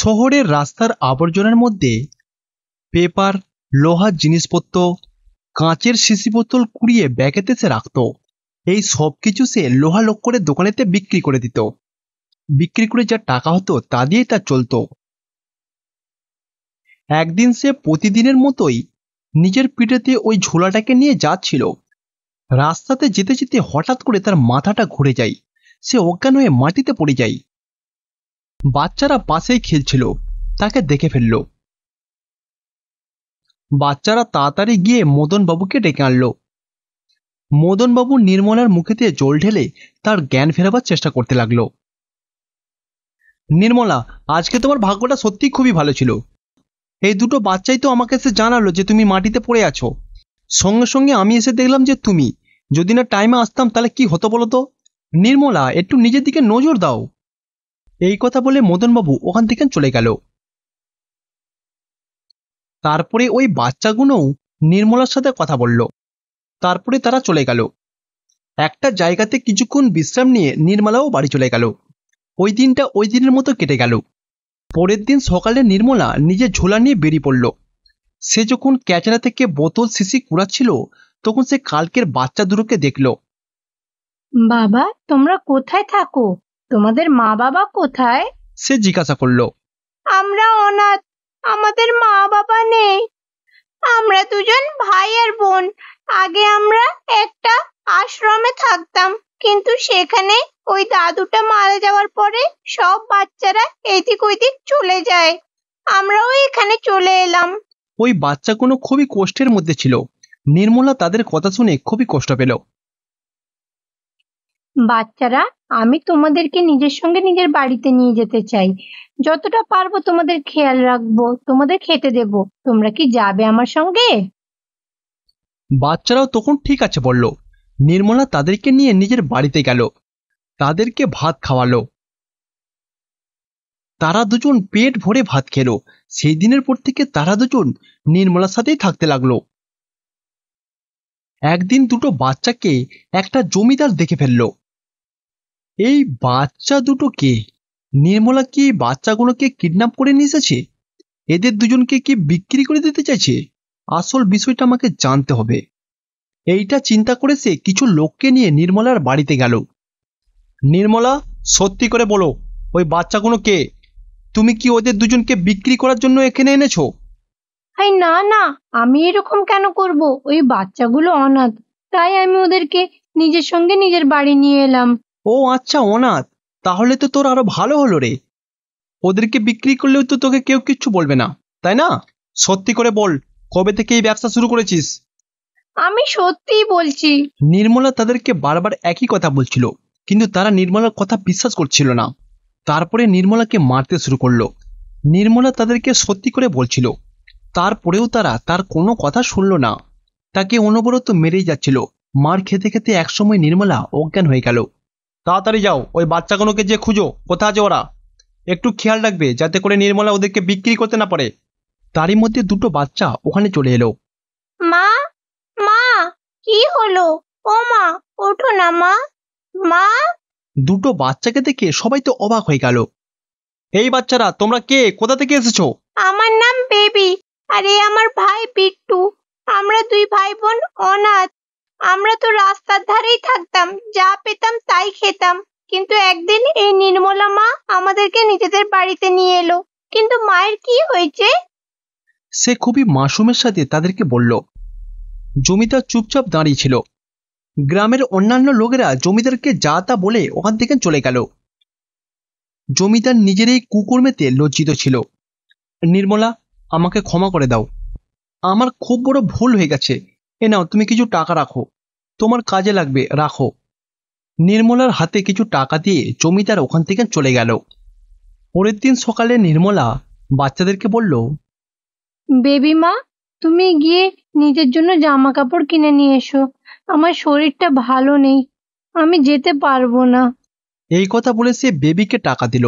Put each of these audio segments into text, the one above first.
শহরের রাস্তার আবর্জনার মধ্যে পেপার লোহার জিনিসপত্র কাঁচের শিশি বোতল কুড়িয়ে ব্যাগেতে সে রাখত এই সব কিছু সে লোহা লোক করে দোকানেতে বিক্রি করে দিত বিক্রি করে যা টাকা হতো তা দিয়েই তার চলতো একদিন সে প্রতিদিনের মতোই নিজের পিঠেতে ওই ঝোলাটাকে নিয়ে যাচ্ছিল রাস্তাতে যেতে যেতে হঠাৎ করে তার মাথাটা ঘুরে যায় সে অজ্ঞান হয়ে মাটিতে পড়ে যায় বাচ্চারা পাশেই খেলছিল তাকে দেখে ফেলল বাচ্চারা তাড়াতাড়ি গিয়ে মদনবাবুকে ডেকে আনলো মদনবাবু নির্মলার মুখে দিয়ে জল ঢেলে তার জ্ঞান ফেরাবার চেষ্টা করতে লাগলো নির্মলা আজকে তোমার ভাগ্যটা সত্যি খুবই ভালো ছিল এই দুটো বাচ্চাই তো আমাকে এসে জানালো যে তুমি মাটিতে পড়ে আছো সঙ্গে সঙ্গে আমি এসে দেখলাম যে তুমি যদি না টাইমে আসতাম তাহলে কি হতো বলো তো নির্মলা একটু নিজের দিকে নজর দাও এই কথা বলে মদনবাবু ওখান থেকে চলে গেল তারপরে ওই বাচ্চাগুলোও নির্মলার সাথে কথা বলল তারপরে তারা চলে গেল একটা জায়গাতে কিছুক্ষণ বিশ্রাম নিয়ে নির্মলাও বাড়ি চলে গেল ওই দিনটা ওই দিনের মতো কেটে গেল পরের দিন সকালে নির্মলা নিজের ঝোলা নিয়ে বেরিয়ে পড়ল সে যখন ক্যাচেরা থেকে বোতল শিশি কুড়াচ্ছিল তখন সে কালকের বাচ্চা দুটোকে দেখল বাবা তোমরা কোথায় থাকো তোমাদের মা বাবা কোথায় সে জিজ্ঞাসা করলো আমরা অনাথ আমাদের মা বাবা নেই আমরা দুজন ভাই আর বোন আগে আমরা একটা আশ্রমে থাকতাম কিন্তু সেখানে ওই দাদুটা মারা যাওয়ার পরে সব বাচ্চারা এদিক ওইদিক চলে যায় আমরাও এখানে চলে এলাম ওই বাচ্চাগুলো খুবই কষ্টের মধ্যে ছিল নির্মলা তাদের কথা শুনে খুবই কষ্ট পেল বাচ্চারা আমি তোমাদেরকে নিজের সঙ্গে নিজের বাড়িতে নিয়ে যেতে চাই যতটা পারবো তোমাদের খেয়াল রাখবো তোমাদের খেতে দেব তোমরা কি যাবে আমার সঙ্গে বাচ্চারাও তখন ঠিক আছে বলল নির্মলা তাদেরকে নিয়ে নিজের বাড়িতে গেল তাদেরকে ভাত খাওয়ালো তারা দুজন পেট ভরে ভাত খেলো সেই দিনের পর থেকে তারা দুজন নির্মলার সাথেই থাকতে লাগলো একদিন দুটো বাচ্চাকে একটা জমিদার দেখে ফেললো এই বাচ্চা দুটো কে নির্মলা কি বাচ্চাগুলোকে কিডন্যাপ করে নিয়ে এসেছে এদের দুজনকে কি বিক্রি করে দিতে চাইছে আসল বিষয়টা আমাকে জানতে হবে এইটা চিন্তা করে সে কিছু লোককে নিয়ে নির্মলার বাড়িতে গেল নির্মলা সত্যি করে বলো ওই বাচ্চাগুলো কে তুমি কি ওদের দুজনকে বিক্রি করার জন্য এখানে এনেছো হাই না না আমি এরকম কেন করব ওই বাচ্চাগুলো অনাথ তাই আমি ওদেরকে নিজের সঙ্গে নিজের বাড়ি নিয়ে এলাম ও আচ্ছা অনাথ তাহলে তো তোর আরো ভালো হলো রে ওদেরকে বিক্রি করলেও তো তোকে কেউ কিচ্ছু বলবে না তাই না সত্যি করে বল কবে থেকে এই ব্যবসা শুরু করেছিস আমি সত্যি বলছি নির্মলা তাদেরকে বারবার একই কথা বলছিল কিন্তু তারা নির্মলার কথা বিশ্বাস করছিল না তারপরে নির্মলাকে মারতে শুরু করলো নির্মলা তাদেরকে সত্যি করে বলছিল তারপরেও তারা তার কোনো কথা শুনল না তাকে অনবরত মেরেই যাচ্ছিল মার খেতে খেতে একসময় নির্মলা অজ্ঞান হয়ে গেল তাড়াতাড়ি যাও ওই বাচ্চাগুলোকে যে খুঁজো কোথা আছে ওরা একটু খেয়াল রাখবে যাতে করে নির্মলা ওদেরকে বিক্রি করতে না পারে তারই মধ্যে দুটো বাচ্চা ওখানে চলে এলো মা মা কি হলো ও মা ওঠো না মা মা দুটো বাচ্চাকে দেখে সবাই তো অবাক হয়ে গেল এই বাচ্চারা তোমরা কে কোথা থেকে এসেছো আমার নাম বেবি আরে আমার ভাই বিট্টু আমরা দুই ভাই বোন অনাথ আমরা তো রাস্তার ধারেই থাকতাম যা পেতাম তাই খেতাম কিন্তু একদিন এই নির্মলা মা আমাদেরকে নিজেদের বাড়িতে নিয়ে এলো কিন্তু মায়ের কি হয়েছে সে খুবই মাসুমের সাথে তাদেরকে বলল জমিদার চুপচাপ দাঁড়িয়ে ছিল গ্রামের অন্যান্য লোকেরা জমিদারকে যা তা বলে ওখান থেকে চলে গেল জমিদার নিজের এই কুকর্মেতে লজ্জিত ছিল নির্মলা আমাকে ক্ষমা করে দাও আমার খুব বড় ভুল হয়ে গেছে এ নাও তুমি কিছু টাকা রাখো তোমার কাজে লাগবে রাখো নির্মলার হাতে কিছু টাকা দিয়ে জমিদার ওখান থেকে চলে গেল পরের দিন সকালে নির্মলা বাচ্চাদেরকে বলল বেবি মা তুমি গিয়ে নিজের জন্য জামা কাপড় কিনে নিয়ে এসো আমার শরীরটা ভালো নেই আমি যেতে পারবো না এই কথা বলে সে বেবিকে টাকা দিল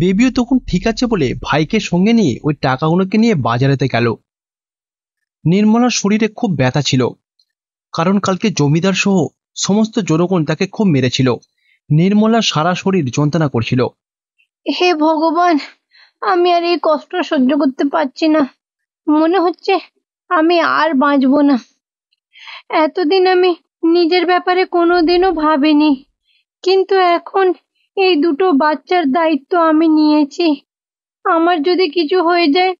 বেবিও তখন ঠিক আছে বলে ভাইকে সঙ্গে নিয়ে ওই টাকাগুলোকে নিয়ে বাজারেতে গেল নির্মলার শরীরে খুব ব্যথা ছিল কারণ কালকে জমিদার সহ সমস্ত জনগণ তাকে খুব মেরেছিল নির্মলা সারা শরীর যন্ত্রণা করছিল হে ভগবান আমি আর এই কষ্ট সহ্য করতে পারছি না মনে হচ্ছে আমি আর বাঁচব না এতদিন আমি নিজের ব্যাপারে কোনোদিনও ভাবিনি কিন্তু এখন এই দুটো বাচ্চার দায়িত্ব আমি নিয়েছি আমার যদি কিছু হয়ে যায়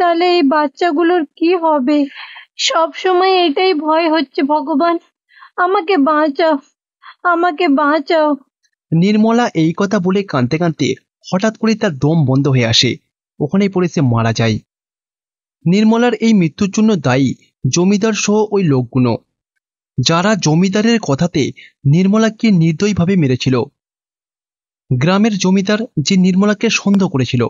তাহলে এই বাচ্চাগুলোর কি হবে সব সময় এটাই ভয় হচ্ছে ভগবান আমাকে বাঁচাও আমাকে বাঁচাও নির্মলা এই কথা বলে কাঁদতে কাঁদতে হঠাৎ করে তার দম বন্ধ হয়ে আসে ওখানেই পড়ে সে মারা যায় নির্মলার এই মৃত্যুর জন্য দায়ী জমিদার সহ ওই লোকগুলো যারা জমিদারের কথাতে নির্মলাকে নির্দয়ীভাবে মেরেছিল গ্রামের জমিদার যে নির্মলাকে সন্দেহ করেছিল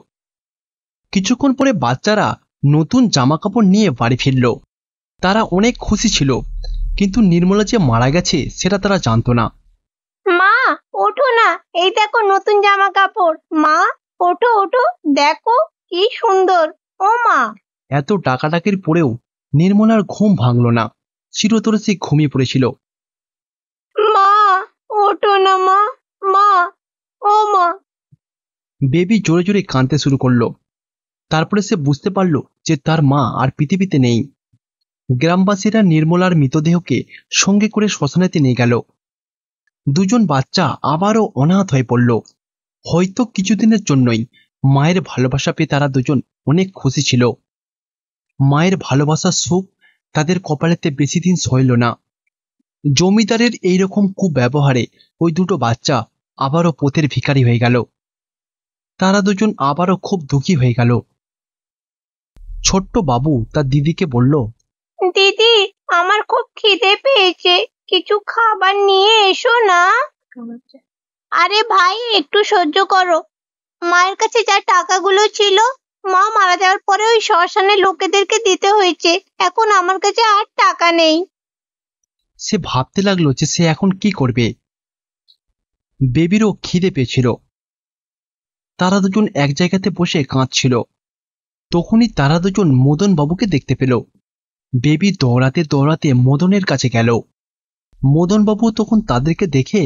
কিছুক্ষণ পরে বাচ্চারা নতুন জামা কাপড় নিয়ে বাড়ি ফিরল তারা অনেক খুশি ছিল কিন্তু নির্মলা যে মারা গেছে সেটা তারা জানতো না মা ওঠো না এই দেখো নতুন জামা কাপড় মা ওঠো ওঠো দেখো কি সুন্দর ও মা এত ডাকাডাকির পরেও নির্মলার ঘুম ভাঙল না চিরতর সে ঘুমিয়ে পড়েছিল মা ওঠো না মা মা ও মা বেবি জোরে জোরে কাঁদতে শুরু করলো তারপরে সে বুঝতে পারল যে তার মা আর পৃথিবীতে নেই গ্রামবাসীরা নির্মলার মৃতদেহকে সঙ্গে করে শ্মশানেতে নিয়ে গেল দুজন বাচ্চা আবারও অনাথ হয়ে পড়ল হয়তো কিছুদিনের জন্যই মায়ের ভালোবাসা পেয়ে তারা দুজন অনেক খুশি ছিল মায়ের ভালোবাসার সুখ তাদের কপালেতে বেশি দিন সইল না জমিদারের এইরকম কুব্যবহারে ওই দুটো বাচ্চা আবারও পোতের ভিকারি হয়ে গেল তারা দুজন আবারও খুব দুঃখী হয়ে গেল ছোট্ট বাবু তার দিদিকে বলল দিদি আমার খুব খিদে পেয়েছে কিছু খাবার নিয়ে এসো না আরে ভাই একটু সহ্য করো মায়ের কাছে যা টাকাগুলো ছিল মা মারা যাওয়ার পরে ওই শ্মশানের লোকেদেরকে দিতে হয়েছে এখন আমার কাছে আর টাকা নেই সে ভাবতে লাগলো যে সে এখন কি করবে বেবিরও খিদে পেয়েছিল তারা দুজন এক জায়গাতে বসে কাঁদছিল তখনই তারা দুজন মদন বাবুকে দেখতে পেল বেবি দৌড়াতে দৌড়াতে মদনের কাছে গেল বাবু তখন তাদেরকে দেখে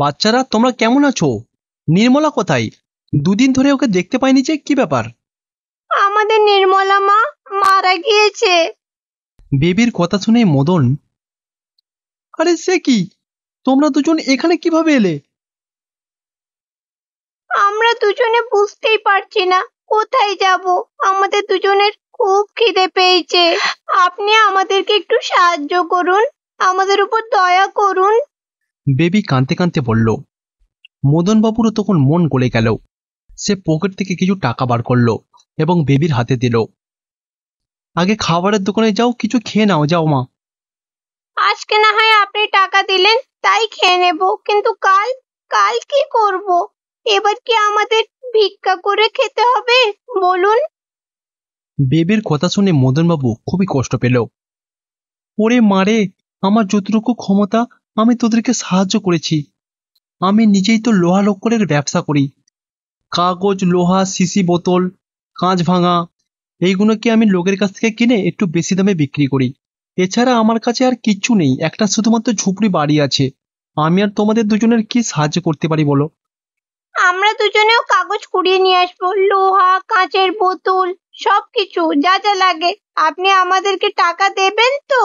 বাচ্চারা তোমরা কেমন আছো নির্মলা কোথায় দুদিন ধরে ওকে দেখতে পাইনি যে কি ব্যাপার আমাদের নির্মলা মা মারা গিয়েছে বেবির কথা শুনে মদন আরে সে কি তোমরা দুজন এখানে কিভাবে এলে আমরা দুজনে বুঝতেই পারছি না কোথায় যাব আমাদের দুজনের খুব খিদে পেয়েছে আপনি আমাদেরকে একটু সাহায্য করুন আমাদের উপর দয়া করুন বেবি কাঁদতে কাঁদতে বলল মদনবাবুরও তখন মন গলে গেল সে পকেট থেকে কিছু টাকা বার করলো এবং বেবির হাতে দিল আগে খাবারের দোকানে যাও কিছু খেয়ে নাও যাও মা আজকে না হয় আপনি টাকা দিলেন তাই খেয়ে নেব কিন্তু কাল কাল কি করব এবার কি আমাদের ভিক্ষা করে খেতে হবে বলুন বেবের কথা শুনে মদনবাবু খুবই কষ্ট পেল ওরে মারে আমার যতটুকু ক্ষমতা আমি তোদেরকে সাহায্য করেছি আমি নিজেই তো লোহা লক্করের ব্যবসা করি কাগজ লোহা সিসি বোতল কাঁচ ভাঙা এইগুলো কি আমি লোকের কাছ থেকে কিনে একটু বেশি দামে বিক্রি করি এছাড়া আমার কাছে আর কিচ্ছু নেই একটা শুধুমাত্র ঝুপড়ি বাড়ি আছে আমি আর তোমাদের দুজনের কি সাহায্য করতে পারি বলো আমরা দুজনেও কাগজ কুড়িয়ে নিয়ে আসবো লোহা কাঁচের বোতল সবকিছু যা যা লাগে আপনি আমাদেরকে টাকা দেবেন তো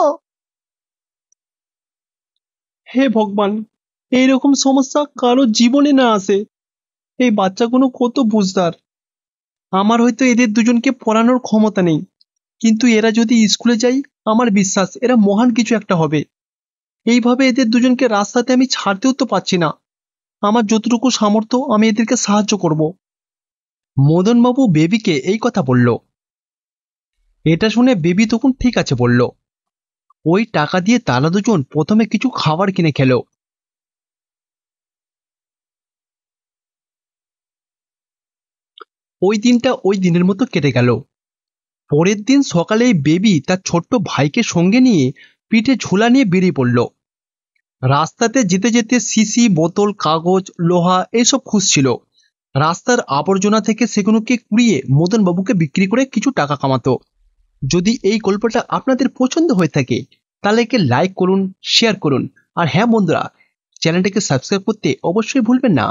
হে ভগবান এইরকম সমস্যা কারো জীবনে না আসে এই বাচ্চাগুলো কত বুঝদার আমার হয়তো এদের দুজনকে পড়ানোর ক্ষমতা নেই কিন্তু এরা যদি স্কুলে যায় আমার বিশ্বাস এরা মহান কিছু একটা হবে এইভাবে এদের দুজনকে রাস্তাতে আমি ছাড়তেও তো পারছি না আমার যতটুকু সামর্থ্য আমি এদেরকে সাহায্য করব মদনবাবু বেবিকে এই কথা বলল এটা শুনে বেবি তখন ঠিক আছে বলল ওই টাকা দিয়ে তারা দুজন প্রথমে কিছু খাবার কিনে খেলো ওই দিনটা ওই দিনের মতো কেটে গেল পরের দিন সকালেই বেবি তার ছোট্ট ভাইকে সঙ্গে নিয়ে পিঠে ঝোলা নিয়ে বেরিয়ে পড়ল রাস্তাতে যেতে যেতে সিসি বোতল কাগজ লোহা এসব খুঁজছিল রাস্তার আবর্জনা থেকে সেগুলোকে কুড়িয়ে মদনবাবুকে বিক্রি করে কিছু টাকা কামাতো যদি এই গল্পটা আপনাদের পছন্দ হয়ে থাকে তাহলে একে লাইক করুন শেয়ার করুন আর হ্যাঁ বন্ধুরা চ্যানেলটিকে সাবস্ক্রাইব করতে অবশ্যই ভুলবেন না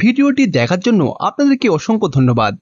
ভিডিওটি দেখার জন্য আপনাদেরকে অসংখ্য ধন্যবাদ